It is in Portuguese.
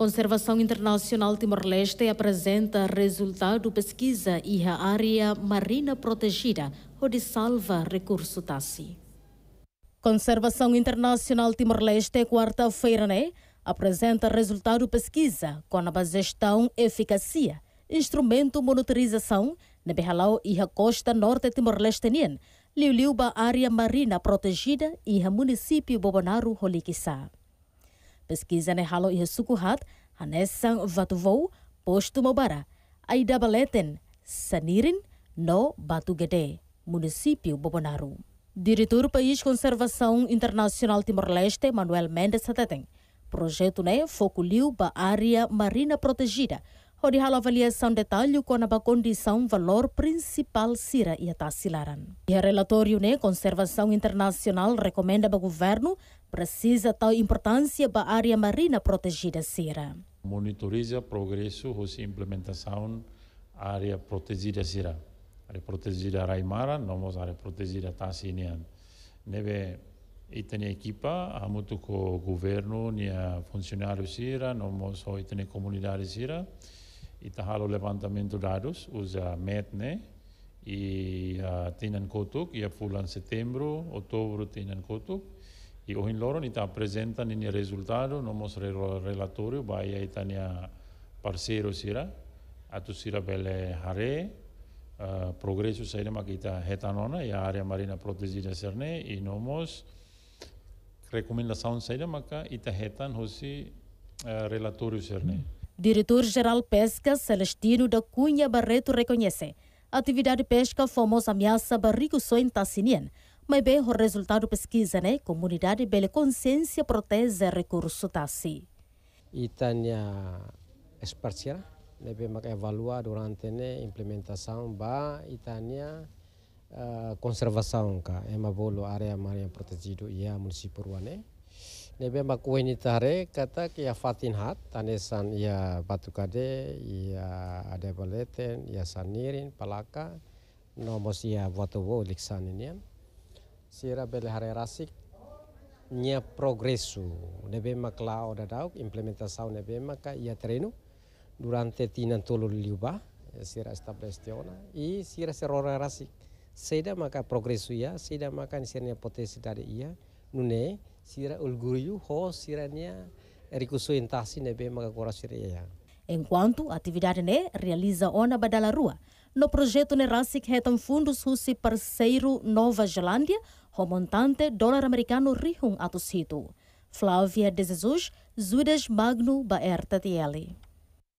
Conservação Internacional Timor-Leste apresenta resultado pesquisa e a área marina protegida, onde salva recurso tassi. Conservação Internacional Timor-Leste, quarta-feira, né? Apresenta resultado pesquisa com a gestão eficácia, instrumento monitorização na Berralau e a costa norte timor-leste, Liuliuba área marina protegida e a município Bobonaro Holiquissá. Pesquisa halo e sukuhat hanesang vatuvou posto mobara. Aida baleten sanirin no Batu Gede, município Bobonaru. Diretor País Conservação Internacional Timor-Leste, Manuel Mendes Sateten. projeto né foco liu ba área marina protegida, Hori halo avaliação detalhe com a condição valor principal sira e atasilaran. E relatório né, Conservação Internacional recomenda para o governo precisa tal importância para a área marina protegida sira. Monitoriza progresso e implementação área protegida sira. Área protegida Raimara, nós área protegida Tassinian. Neve e tem equipa, há muito com o governo, nem funcionários sira, nós tem comunidade sira e o Levantamento Dados, usa METNE, e uh, Tinan Kotuk, ia fulan setembro, outubro Tinan Kotuk, e o Loron ita apresenta nini resultado no mostre relatório, baia itania parceiro sira, atu sira bele hare, uh, progresso saída makita hetanona, e a área marina protegida serne, e mos recomendação saída maka ita hetan hosi uh, relatório serne. Mm -hmm. Diretor-geral Pesca, Celestino da Cunha Barreto, reconhece atividade pesca famosa ameaça barrigo só em Tassinien. Mas bem, o resultado pesquisa, né? Comunidade bele Consciência protege recurso Tassi. E tânia esparcira, né? Bem, evaluar durante né? implementação, ba, e tânia uh, conservação, cá. É uma boa área marinha protegida e é a município, né? Nebe ni tare kata kia ya fatin hat san ia ya batukade ia ya ada boleten ia sanirin palaka nomos ia ia wo liksanin yan sira bele hare rasik nia progresu nebe oda dauk implementasau nebe maka ia trenu durante tinan tolu liuba sira establestiona i sira serora rasik seda maka progresu ia seda maka nisirnia potensi dari ia nune sira ulguriu ho nebe Enquanto a atividade né realiza ona badala rua, no projeto Nerancic retam fundos russi parceiro Nova Zelândia, o montante dólar americano rihun situ. Flávia de Jesus, Zuidas Magno Baer Tatiele.